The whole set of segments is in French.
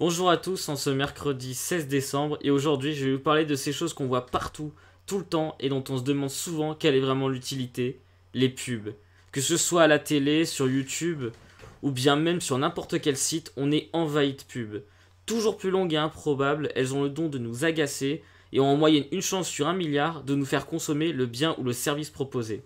Bonjour à tous en ce mercredi 16 décembre et aujourd'hui je vais vous parler de ces choses qu'on voit partout, tout le temps et dont on se demande souvent quelle est vraiment l'utilité, les pubs. Que ce soit à la télé, sur YouTube ou bien même sur n'importe quel site, on est envahi de pubs. Toujours plus longues et improbables, elles ont le don de nous agacer et ont en moyenne une chance sur un milliard de nous faire consommer le bien ou le service proposé.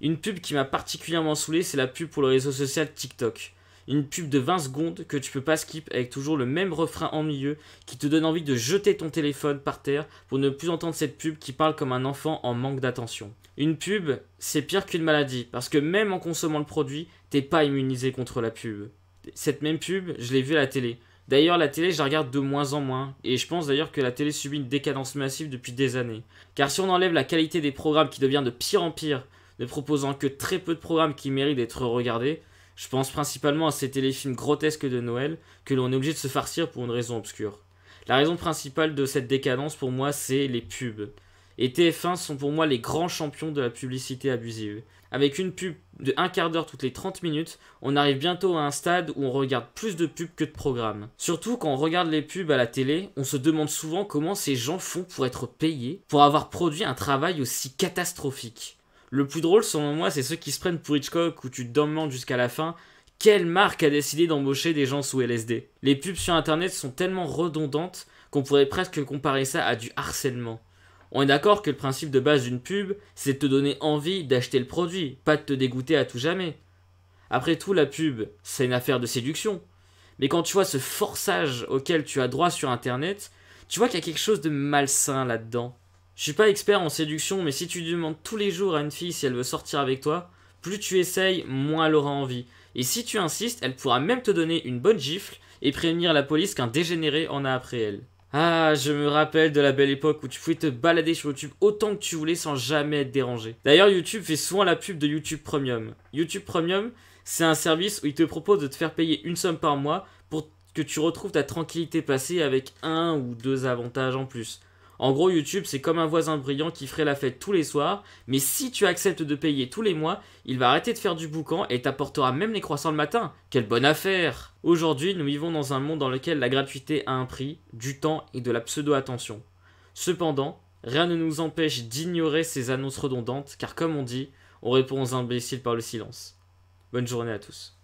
Une pub qui m'a particulièrement saoulé, c'est la pub pour le réseau social TikTok une pub de 20 secondes que tu peux pas skip avec toujours le même refrain en milieu qui te donne envie de jeter ton téléphone par terre pour ne plus entendre cette pub qui parle comme un enfant en manque d'attention. Une pub, c'est pire qu'une maladie parce que même en consommant le produit, t'es pas immunisé contre la pub. Cette même pub, je l'ai vue à la télé. D'ailleurs, la télé, je la regarde de moins en moins, et je pense d'ailleurs que la télé subit une décadence massive depuis des années. Car si on enlève la qualité des programmes qui devient de pire en pire, ne proposant que très peu de programmes qui méritent d'être regardés, je pense principalement à ces téléfilms grotesques de Noël que l'on est obligé de se farcir pour une raison obscure. La raison principale de cette décadence pour moi, c'est les pubs. Et TF1 sont pour moi les grands champions de la publicité abusive. Avec une pub de un quart d'heure toutes les 30 minutes, on arrive bientôt à un stade où on regarde plus de pubs que de programmes. Surtout quand on regarde les pubs à la télé, on se demande souvent comment ces gens font pour être payés, pour avoir produit un travail aussi catastrophique. Le plus drôle, selon moi, c'est ceux qui se prennent pour Hitchcock où tu te demandes jusqu'à la fin quelle marque a décidé d'embaucher des gens sous LSD. Les pubs sur internet sont tellement redondantes qu'on pourrait presque comparer ça à du harcèlement. On est d'accord que le principe de base d'une pub, c'est de te donner envie d'acheter le produit, pas de te dégoûter à tout jamais. Après tout, la pub, c'est une affaire de séduction. Mais quand tu vois ce forçage auquel tu as droit sur Internet, tu vois qu'il y a quelque chose de malsain là-dedans. Je suis pas expert en séduction, mais si tu demandes tous les jours à une fille si elle veut sortir avec toi, plus tu essayes, moins elle aura envie. Et si tu insistes, elle pourra même te donner une bonne gifle et prévenir la police qu'un dégénéré en a après elle. Ah, je me rappelle de la belle époque où tu pouvais te balader sur YouTube autant que tu voulais sans jamais être dérangé. D'ailleurs, YouTube fait souvent la pub de YouTube Premium. YouTube Premium, c'est un service où il te propose de te faire payer une somme par mois pour que tu retrouves ta tranquillité passée avec un ou deux avantages en plus. En gros, YouTube, c'est comme un voisin brillant qui ferait la fête tous les soirs, mais si tu acceptes de payer tous les mois, il va arrêter de faire du boucan et t'apportera même les croissants le matin. Quelle bonne affaire Aujourd'hui, nous vivons dans un monde dans lequel la gratuité a un prix, du temps et de la pseudo-attention. Cependant, rien ne nous empêche d'ignorer ces annonces redondantes, car comme on dit, on répond aux imbéciles par le silence. Bonne journée à tous.